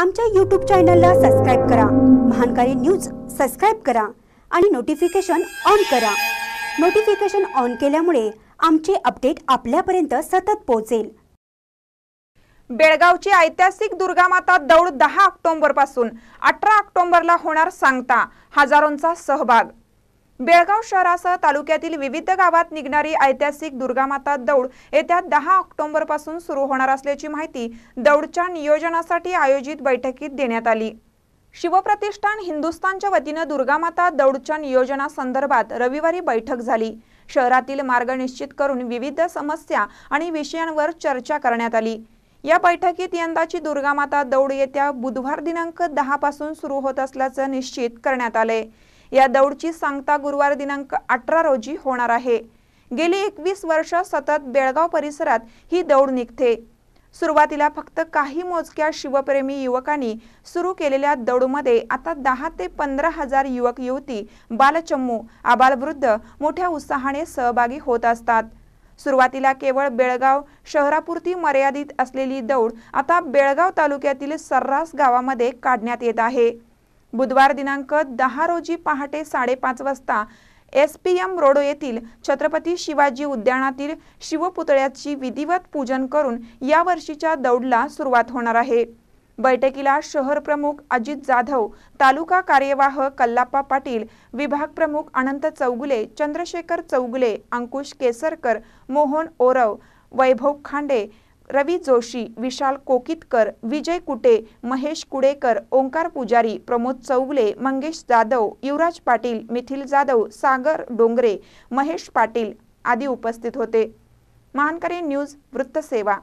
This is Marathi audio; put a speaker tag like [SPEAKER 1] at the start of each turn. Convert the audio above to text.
[SPEAKER 1] आमच्या यूट्यूब चॅनलला सबस्क्राईब करा महानकारी न्यूज सबस्क्राईब करा आणि नोटिफिकेशन ऑन करा नोटिफिकेशन ऑन केल्यामुळे आमचे अपडेट आपल्यापर्यंत सतत पोहोचेल बेळगावची ऐतिहासिक दुर्गामाता
[SPEAKER 2] दौड दहा ऑक्टोबर पासून अठरा ऑक्टोबरला होणार सांगता हजारोंचा सहभाग बेळगाव शहरासह तालुक्यातील विविध गावात निघणारी ऐतिहासिक दुर्गामाता दौड येत्या दहा ऑक्टोबर पासून सुरू होणार असल्याची माहिती दौडच्या नियोजनासाठी आयोजित बैठकीत देण्यात आली शिवप्रतिष्ठान हिंदुस्थानच्या वतीनं दुर्गामाता दौडच्या नियोजनासंदर्भात रविवारी बैठक झाली शहरातील मार्ग निश्चित करून विविध समस्या आणि विषयांवर चर्चा करण्यात आली या बैठकीत यंदाची दुर्गामाता दौड येत्या बुधवार दिनांक दहा पासून सुरू होत असल्याचं निश्चित करण्यात आलंय या दौडची सांगता गुरुवार दिनांक अठरा रोजी होणार आहे गेली एकवीस वर्ष सतत बेळगाव परिसरात ही दौड निघते सुरुवातीला फक्त काही मोजक्या शिवप्रेमी युवकांनी सुरू केलेल्या दौडमध्ये आता दहा ते पंधरा हजार युवक युवती बालचम्मू आबालवृद्ध मोठ्या उत्साहाने सहभागी होत असतात सुरुवातीला केवळ बेळगाव शहरापुरती मर्यादित असलेली दौड आता बेळगाव तालुक्यातील सर्रास गावामध्ये काढण्यात येत आहे बुधवार दिनांक दहा रोजी पहाटे साडेपाच वाजता एस पी एम रोडो येथील छत्रपती शिवाजी उद्यानातील शिवपुतळ्याची विधिवत पूजन करून या वर्षीच्या दौडला सुरुवात होणार आहे बैठकीला शहर प्रमुख अजित जाधव तालुका कार्यवाह कल्लाप्पा पाटील विभाग प्रमुख अनंत चौगुले चंद्रशेखर चौगुले अंकुश केसरकर मोहन ओरव वैभव खांडे रवी जोशी विशाल कोकितकर विजय कुटे महेश कुडेकर ओंकार पुजारी प्रमोद चौगले मंगेश जाधव युवराज पाटील मिथिल जाधव सागर डोंगरे महेश पाटील आदी उपस्थित होते महानकरी न्यूज वृत्तसेवा